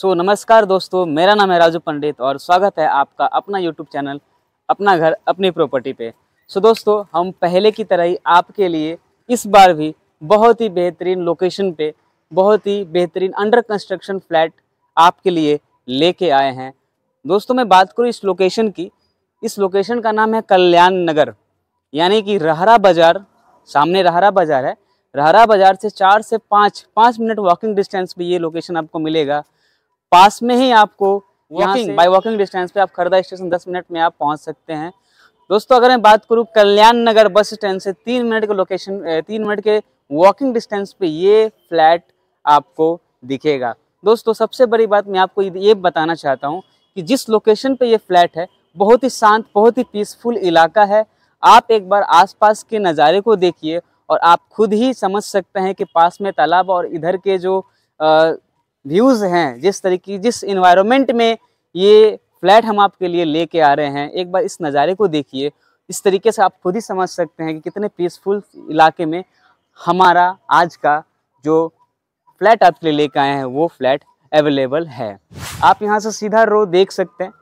सो so, नमस्कार दोस्तों मेरा नाम है राजू पंडित और स्वागत है आपका अपना यूट्यूब चैनल अपना घर अपनी प्रॉपर्टी पे सो so, दोस्तों हम पहले की तरह ही आपके लिए इस बार भी बहुत ही बेहतरीन लोकेशन पे बहुत ही बेहतरीन अंडर कंस्ट्रक्शन फ्लैट आपके लिए लेके आए हैं दोस्तों मैं बात करूँ इस लोकेशन की इस लोकेशन का नाम है कल्याण नगर यानी कि रहरा बाज़ार सामने रहरा बाज़ार है रहरा बाज़ार से चार से पाँच पाँच मिनट वॉकिंग डिस्टेंस पर ये लोकेशन आपको मिलेगा पास में ही आपको वॉकिंग बाई वॉकिंग डिस्टेंस पे आप खरदा स्टेशन दस मिनट में आप पहुंच सकते हैं दोस्तों अगर मैं बात करूँ कल्याण नगर बस स्टैंड से तीन मिनट के लोकेशन तीन मिनट के वॉकिंग डिस्टेंस पे ये फ्लैट आपको दिखेगा दोस्तों सबसे बड़ी बात मैं आपको ये बताना चाहता हूँ कि जिस लोकेशन पे ये फ्लैट है बहुत ही शांत बहुत ही पीसफुल इलाका है आप एक बार आसपास के नज़ारे को देखिए और आप खुद ही समझ सकते हैं कि पास में तालाब और इधर के जो व्यूज़ हैं जिस तरीके जिस इन्वायरमेंट में ये फ्लैट हम आपके लिए लेके आ रहे हैं एक बार इस नज़ारे को देखिए इस तरीके से आप खुद ही समझ सकते हैं कि कितने पीसफुल इलाके में हमारा आज का जो फ्लैट आपके लिए लेके आए हैं वो फ्लैट अवेलेबल है आप यहाँ से सीधा रो देख सकते हैं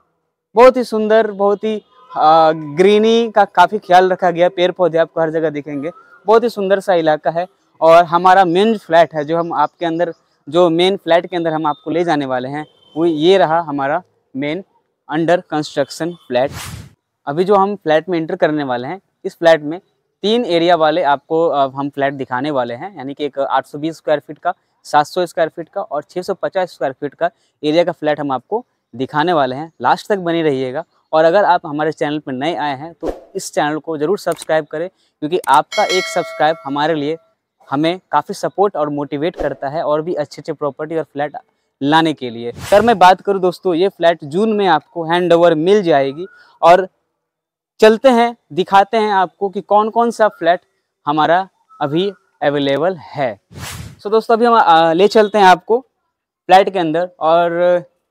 बहुत ही सुंदर बहुत ही ग्रीनी का काफ़ी ख्याल रखा गया पेड़ पौधे आपको हर जगह दिखेंगे बहुत ही सुंदर सा इलाका है और हमारा मेन फ्लैट है जो हम आपके अंदर जो मेन फ्लैट के अंदर हम आपको ले जाने वाले हैं वो ये रहा हमारा मेन अंडर कंस्ट्रक्शन फ्लैट अभी जो हम फ्लैट में इंटर करने वाले हैं इस फ्लैट में तीन एरिया वाले आपको हम फ्लैट दिखाने वाले हैं यानी कि एक 820 स्क्वायर फीट का 700 स्क्वायर फीट का और 650 स्क्वायर फीट का एरिया का फ्लैट हम आपको दिखाने वाले हैं लास्ट तक बने रहिएगा और अगर आप हमारे चैनल पर नए आए हैं तो इस चैनल को ज़रूर सब्सक्राइब करें क्योंकि आपका एक सब्सक्राइब हमारे लिए हमें काफ़ी सपोर्ट और मोटिवेट करता है और भी अच्छे अच्छे प्रॉपर्टी और फ्लैट लाने के लिए सर मैं बात करूँ दोस्तों ये फ्लैट जून में आपको हैंड ओवर मिल जाएगी और चलते हैं दिखाते हैं आपको कि कौन कौन सा फ्लैट हमारा अभी अवेलेबल है सो so दोस्तों अभी हम ले चलते हैं आपको फ्लैट के अंदर और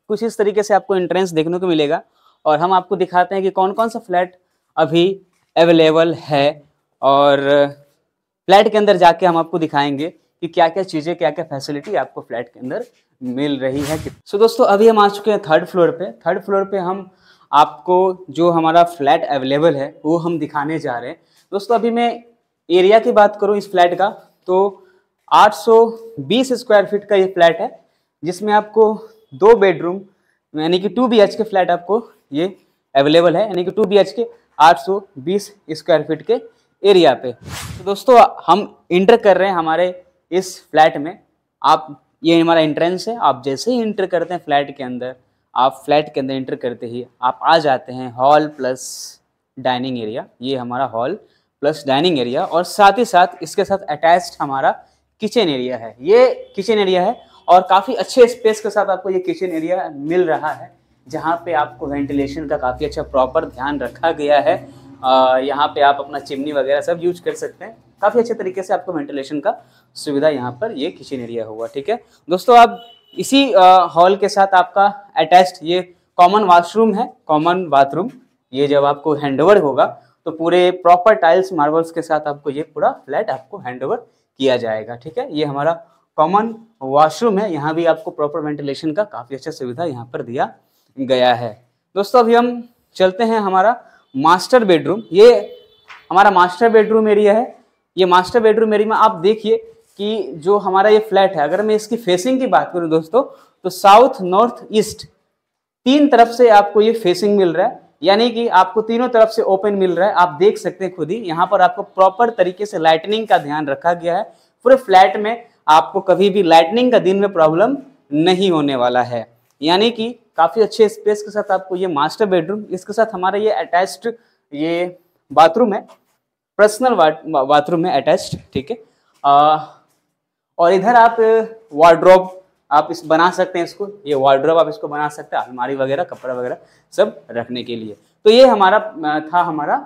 कुछ इस तरीके से आपको एंट्रेंस देखने को मिलेगा और हम आपको दिखाते हैं कि कौन कौन सा फ्लैट अभी अवेलेबल है और फ्लैट के अंदर जाके हम आपको दिखाएंगे कि क्या क्या चीज़ें क्या क्या फैसिलिटी आपको फ्लैट के अंदर मिल रही है सो so दोस्तों अभी हम आ चुके हैं थर्ड फ्लोर पे थर्ड फ्लोर पे हम आपको जो हमारा फ्लैट अवेलेबल है वो हम दिखाने जा रहे हैं दोस्तों अभी मैं एरिया की बात करूँ इस फ्लैट का तो 820 स्क्वायर फीट का ये फ्लैट है जिसमें आपको दो बेडरूम यानी कि टू बी के फ्लैट आपको ये अवेलेबल है यानी कि टू बी के 820 स्क्वायर फीट के एरिया पे तो दोस्तों हम इंटर कर रहे हैं हमारे इस फ्लैट में आप ये हमारा इंट्रेंस है आप जैसे ही इंटर करते हैं फ्लैट के अंदर आप फ्लैट के अंदर इंटर करते ही आप आ जाते हैं हॉल प्लस डाइनिंग एरिया ये हमारा हॉल प्लस डाइनिंग एरिया और साथ ही साथ इसके साथ अटैच्ड हमारा किचन एरिया है ये किचन एरिया है और काफ़ी अच्छे स्पेस के साथ आपको ये किचन एरिया मिल रहा है जहाँ पे आपको वेंटिलेशन का काफ़ी अच्छा प्रॉपर ध्यान रखा गया है यहाँ पे आप अपना चिमनी वगैरह सब यूज कर सकते हैं काफ़ी अच्छे तरीके से आपको वेंटिलेशन का सुविधा यहाँ पर ये किचन एरिया होगा ठीक है दोस्तों आप इसी हॉल के साथ आपका अटैच्ड ये कॉमन वाशरूम है कॉमन बाथरूम ये जब आपको हैंडओवर होगा तो पूरे प्रॉपर टाइल्स मार्बल्स के साथ आपको ये पूरा फ्लैट आपको हैंडओवर किया जाएगा ठीक है ये हमारा कॉमन वॉशरूम है यहाँ भी आपको प्रॉपर वेंटिलेशन का काफ़ी अच्छा सुविधा यहाँ पर दिया गया है दोस्तों अभी हम चलते हैं हमारा मास्टर बेडरूम ये हमारा मास्टर बेडरूम एरिया है ये मास्टर बेडरूम एरिया में आप देखिए कि जो हमारा ये फ्लैट है अगर मैं इसकी फेसिंग की बात करूँ दोस्तों तो साउथ नॉर्थ ईस्ट तीन तरफ से आपको ये फेसिंग मिल रहा है यानी कि आपको तीनों तरफ से ओपन मिल रहा है आप देख सकते हैं खुद ही यहाँ पर आपको प्रॉपर तरीके से लाइटनिंग का ध्यान रखा गया है पूरे फ्लैट में आपको कभी भी लाइटनिंग का दिन में प्रॉब्लम नहीं होने वाला है यानी कि काफ़ी अच्छे स्पेस के साथ आपको ये मास्टर बेडरूम इसके साथ हमारा ये अटैच्ड ये बाथरूम है पर्सनल बाथरूम है अटैच्ड ठीक है और इधर आप वार्ड्रॉप आप इस बना सकते हैं इसको ये वार्ड्रॉप आप इसको बना सकते हैं अलमारी वगैरह कपड़ा वगैरह सब रखने के लिए तो ये हमारा था हमारा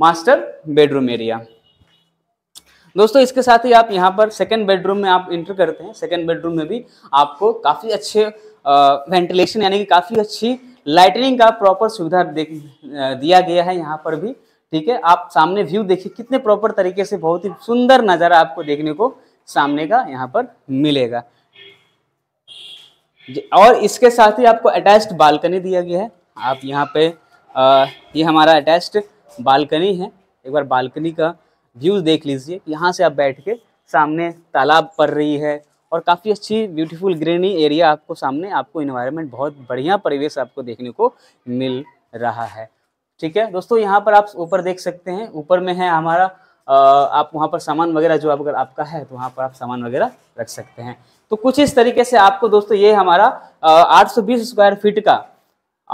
मास्टर बेडरूम एरिया दोस्तों इसके साथ ही आप यहाँ पर सेकेंड बेडरूम में आप इंटर करते हैं सेकेंड बेडरूम में भी आपको काफ़ी अच्छे वेंटिलेशन यानी कि काफ़ी अच्छी लाइटनिंग का प्रॉपर सुविधा दिया गया है यहाँ पर भी ठीक है आप सामने व्यू देखिए कितने प्रॉपर तरीके से बहुत ही सुंदर नज़ारा आपको देखने को सामने का यहाँ पर मिलेगा और इसके साथ ही आपको अटैच्ड बालकनी दिया गया है आप यहाँ पे आ, ये यह हमारा अटैच्ड बालकनी है एक बार बालकनी का व्यूज़ देख लीजिए यहाँ से आप बैठ के सामने तालाब पड़ रही है और काफ़ी अच्छी ब्यूटीफुल ग्रीनरी एरिया आपको सामने आपको इन्वायरमेंट बहुत बढ़िया परिवेश आपको देखने को मिल रहा है ठीक है दोस्तों यहाँ पर आप ऊपर देख सकते हैं ऊपर में है हमारा आप वहाँ पर सामान वगैरह जो अगर आपका है तो वहाँ पर आप सामान वगैरह रख सकते हैं तो कुछ इस तरीके से आपको दोस्तों ये हमारा आठ स्क्वायर फीट का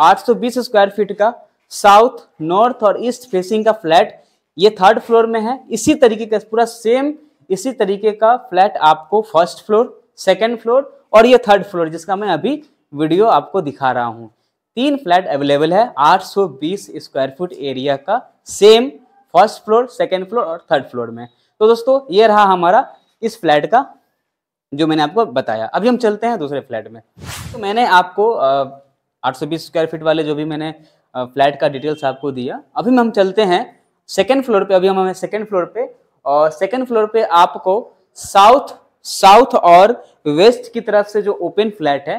820 स्क्वायर फीट का साउथ नॉर्थ और ईस्ट फेसिंग का फ्लैट ये थर्ड फ्लोर में है इसी तरीके का पूरा सेम इसी तरीके का फ्लैट आपको फर्स्ट फ्लोर सेकेंड फ्लोर और ये थर्ड फ्लोर जिसका मैं अभी वीडियो आपको दिखा रहा हूँ तीन फ्लैट अवेलेबल है 820 स्क्वायर फुट एरिया का same first floor second floor और थर्ड फ्लोर में तो दोस्तों ये रहा हमारा इस फ्लैट का जो मैंने आपको बताया अभी हम चलते हैं दूसरे फ्लैट में तो मैंने आपको आठ सौ बीस स्क्वायर फीट वाले जो भी मैंने फ्लैट का डिटेल्स आपको दिया अभी हम चलते हैं सेकेंड फ्लोर पे अभी हम हमें सेकेंड फ्लोर पे और सेकेंड फ्लोर पे आपको साउथ साउथ और वेस्ट की तरफ से जो ओपन फ्लैट है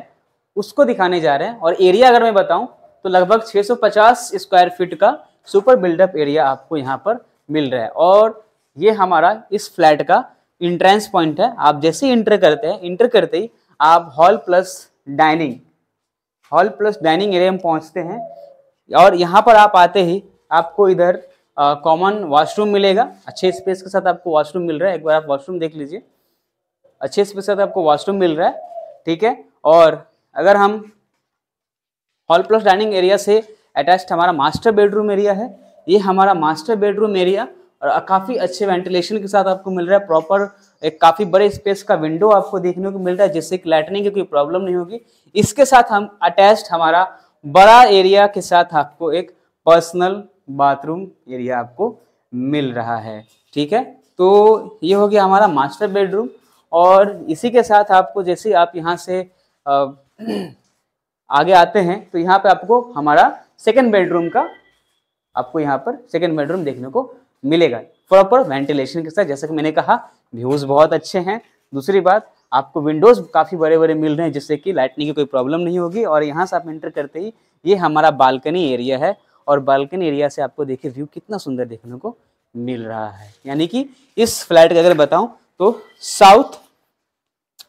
उसको दिखाने जा रहे हैं और एरिया अगर मैं बताऊं तो लगभग 650 स्क्वायर फीट का सुपर बिल्डअप एरिया आपको यहाँ पर मिल रहा है और ये हमारा इस फ्लैट का इंट्रेंस पॉइंट है आप जैसे ही इंटर करते हैं इंटर करते ही आप hall plus dining hall plus dining area में पहुँचते हैं और यहाँ पर आप आते ही आपको इधर कॉमन वॉशरूम मिलेगा अच्छे स्पेस के साथ आपको वॉशरूम मिल रहा है एक बार आप वॉशरूम देख लीजिए अच्छे स्पेस के साथ आपको वॉशरूम मिल रहा है ठीक है और अगर हम हॉल प्लस डाइनिंग एरिया से अटैच हमारा मास्टर बेडरूम एरिया है ये हमारा मास्टर बेडरूम एरिया और काफ़ी अच्छे वेंटिलेशन के साथ आपको मिल रहा है प्रॉपर एक काफ़ी बड़े स्पेस का विंडो आपको देखने को मिल रहा है जिससे कि लाइटनिंग की कोई प्रॉब्लम नहीं होगी इसके साथ हम अटैच हमारा बड़ा एरिया के साथ आपको एक पर्सनल बाथरूम एरिया आपको मिल रहा है ठीक है तो ये हो गया हमारा मास्टर बेडरूम और इसी के साथ आपको जैसे आप यहाँ से आगे आते हैं तो यहाँ पे आपको हमारा सेकेंड बेडरूम का आपको यहाँ पर सेकेंड बेडरूम देखने को मिलेगा प्रॉपर वेंटिलेशन के साथ जैसा कि मैंने कहा व्यूज़ बहुत अच्छे हैं दूसरी बात आपको विंडोज़ काफ़ी बड़े बड़े मिल रहे हैं जिससे कि लाइटनिंग की कोई प्रॉब्लम नहीं होगी और यहाँ से आप एंटर करते ही ये हमारा बालकनी एरिया है और बालकनी एरिया से आपको देखिए व्यू कितना सुंदर देखने को मिल रहा है यानी कि इस फ्लैट का अगर बताऊं तो साउथ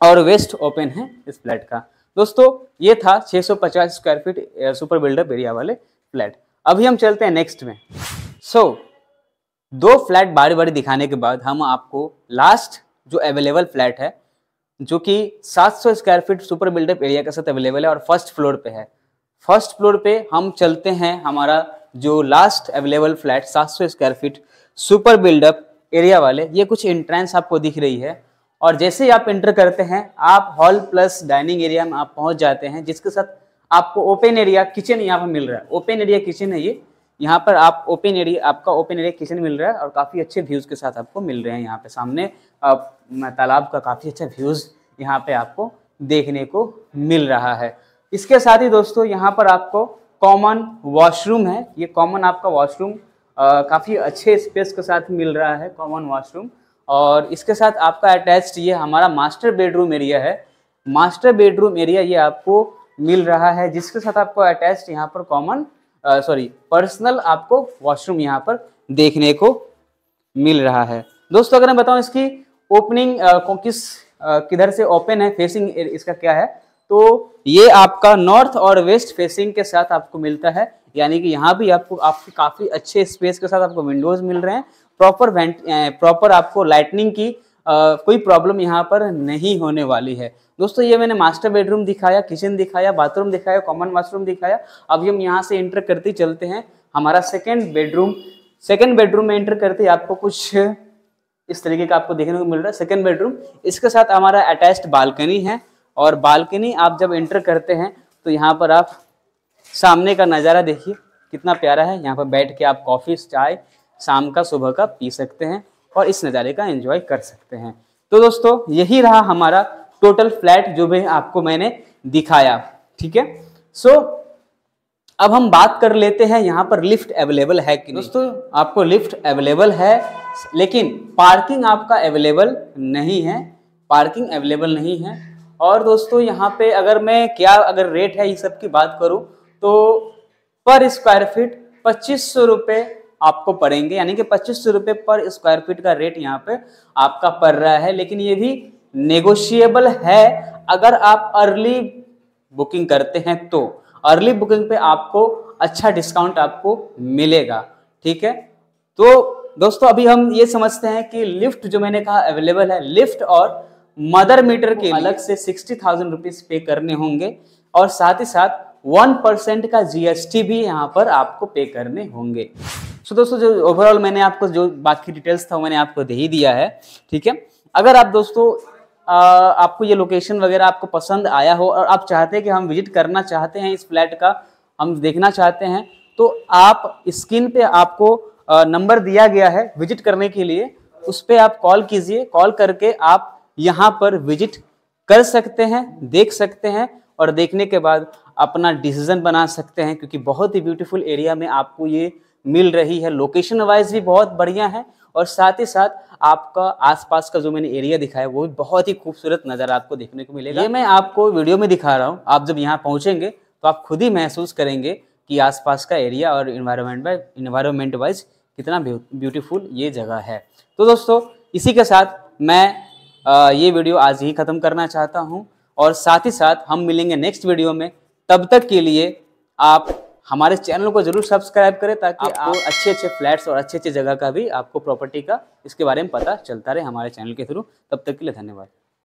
और वेस्ट ओपन है इस फ्लैट का दोस्तों ये था 650 square feet super built up area वाले फ्लैट अभी हम चलते हैं नेक्स्ट में सो so, दो फ्लैट बारी बारी दिखाने के बाद हम आपको लास्ट जो अवेलेबल फ्लैट है जो कि 700 square feet super built up area के साथ अवेलेबल है और फर्स्ट फ्लोर पे है फर्स्ट फ्लोर पे हम चलते हैं हमारा जो last available flat 700 square feet super built up area वाले ये कुछ एंट्रेंस आपको दिख रही है और जैसे ही आप इंटर करते हैं आप हॉल प्लस डाइनिंग एरिया में आप पहुंच जाते हैं जिसके साथ आपको ओपन एरिया किचन यहाँ पर मिल रहा है ओपन एरिया किचन है ये यहाँ पर आप ओपन एरिया आपका ओपन एरिया किचन मिल रहा है और काफ़ी अच्छे व्यूज़ के साथ आपको मिल रहे हैं यहाँ पे सामने तालाब का काफ़ी अच्छा व्यूज़ यहाँ पे आपको देखने को मिल रहा है इसके साथ ही दोस्तों यहाँ पर आपको कॉमन वॉशरूम है ये कॉमन आपका वॉशरूम काफ़ी अच्छे स्पेस के साथ मिल रहा है कॉमन वॉशरूम और इसके साथ आपका अटैच्ड ये हमारा मास्टर बेडरूम एरिया है मास्टर बेडरूम एरिया ये आपको मिल रहा है जिसके साथ आपको अटैच्ड यहाँ पर कॉमन सॉरी पर्सनल आपको वॉशरूम यहाँ पर देखने को मिल रहा है दोस्तों अगर मैं बताऊँ इसकी ओपनिंग किस किधर से ओपन है फेसिंग इसका क्या है तो ये आपका नॉर्थ और वेस्ट फेसिंग के साथ आपको मिलता है यानी कि यहाँ भी आपको आपके काफ़ी अच्छे स्पेस के साथ आपको विंडोज़ मिल रहे हैं प्रॉपर वेंट प्रॉपर आपको लाइटनिंग की आ, कोई प्रॉब्लम यहाँ पर नहीं होने वाली है दोस्तों ये मैंने मास्टर बेडरूम दिखाया किचन दिखाया बाथरूम दिखाया कॉमन वाशरूम दिखाया अभी हम यहाँ से एंटर करते चलते हैं हमारा सेकेंड बेडरूम सेकेंड बेडरूम में एंटर करते आपको कुछ इस तरीके का आपको देखने को मिल रहा है सेकेंड बेडरूम इसके साथ हमारा अटैच्ड बालकनी है और बालकनी आप जब एंटर करते हैं तो यहाँ पर आप सामने का नज़ारा देखिए कितना प्यारा है यहाँ पर बैठ के आप कॉफ़ी चाय शाम का सुबह का पी सकते हैं और इस नज़ारे का एंजॉय कर सकते हैं तो दोस्तों यही रहा हमारा टोटल फ्लैट जो भी आपको मैंने दिखाया ठीक है सो so, अब हम बात कर लेते हैं यहाँ पर लिफ्ट अवेलेबल है कि दोस्तों आपको लिफ्ट अवेलेबल है लेकिन पार्किंग आपका अवेलेबल नहीं है पार्किंग अवेलेबल नहीं है और दोस्तों यहाँ पे अगर मैं क्या अगर रेट है ये सब की बात करूँ तो पर स्क्वायर फीट पच्चीस सौ रुपये आपको पड़ेंगे यानी कि पच्चीस सौ रुपये पर स्क्वायर फीट का रेट यहाँ पे आपका पड़ रहा है लेकिन ये भी नेगोशिएबल है अगर आप अर्ली बुकिंग करते हैं तो अर्ली बुकिंग पे आपको अच्छा डिस्काउंट आपको मिलेगा ठीक है तो दोस्तों अभी हम ये समझते हैं कि लिफ्ट जो मैंने कहा अवेलेबल है लिफ्ट और मदर मीटर के अलग से सिक्सटी थाउजेंड रुपीज पे करने होंगे और साथ ही साथ वन परसेंट का जीएसटी भी यहाँ पर आपको पे करने होंगे सो दोस्तों जो ओवरऑल मैंने आपको जो बाकी डिटेल्स था मैंने आपको दे ही दिया है ठीक है अगर आप दोस्तों आ, आपको ये लोकेशन वगैरह आपको पसंद आया हो और आप चाहते हैं कि हम विजिट करना चाहते हैं इस फ्लैट का हम देखना चाहते हैं तो आप स्क्रीन पे आपको नंबर दिया गया है विजिट करने के लिए उस पर आप कॉल कीजिए कॉल करके आप यहाँ पर विजिट कर सकते हैं देख सकते हैं और देखने के बाद अपना डिसीजन बना सकते हैं क्योंकि बहुत ही ब्यूटीफुल एरिया में आपको ये मिल रही है लोकेशन वाइज भी बहुत बढ़िया है और साथ ही साथ आपका आसपास का जो मैंने एरिया दिखाया वो भी बहुत ही खूबसूरत नज़र आपको देखने को मिलेगा ये मैं आपको वीडियो में दिखा रहा हूँ आप जब यहाँ पहुँचेंगे तो आप खुद ही महसूस करेंगे कि आसपास का एरिया और इन्वायरमेंट वाइज इन्वायरमेंट वाइज कितना ब्यूटीफुल ये जगह है तो दोस्तों इसी के साथ मैं ये वीडियो आज ही ख़त्म करना चाहता हूँ और साथ ही साथ हम मिलेंगे नेक्स्ट वीडियो में तब तक के लिए आप हमारे चैनल को जरूर सब्सक्राइब करें ताकि आपको अच्छे अच्छे फ्लैट्स और अच्छे अच्छे जगह का भी आपको प्रॉपर्टी का इसके बारे में पता चलता रहे हमारे चैनल के थ्रू तब तक के लिए धन्यवाद